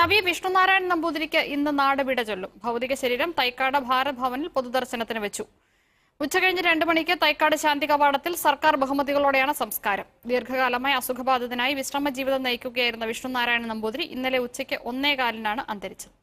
കവി വിഷ്ണുനാരായണൻ നമ്പൂതിരിക്ക് ഇന്ന് നാട് വിട ചൊല്ലും ഭൗതിക ശരീരം തൈക്കാട് ഭാരത് ഭവനിൽ പൊതുദർശനത്തിന് വെച്ചു ഉച്ചകഴിഞ്ഞ് രണ്ടു മണിക്ക് തൈക്കാട് ശാന്തി കവാടത്തിൽ സർക്കാർ ബഹുമതികളോടെയാണ് സംസ്കാരം ദീർഘകാലമായി അസുഖബാധിതനായി വിശ്രമ ജീവിതം നയിക്കുകയായിരുന്ന വിഷ്ണുനാരായണൻ നമ്പൂതിരി ഇന്നലെ ഉച്ചയ്ക്ക് ഒന്നേകാലിനാണ് അന്തരിച്ചത്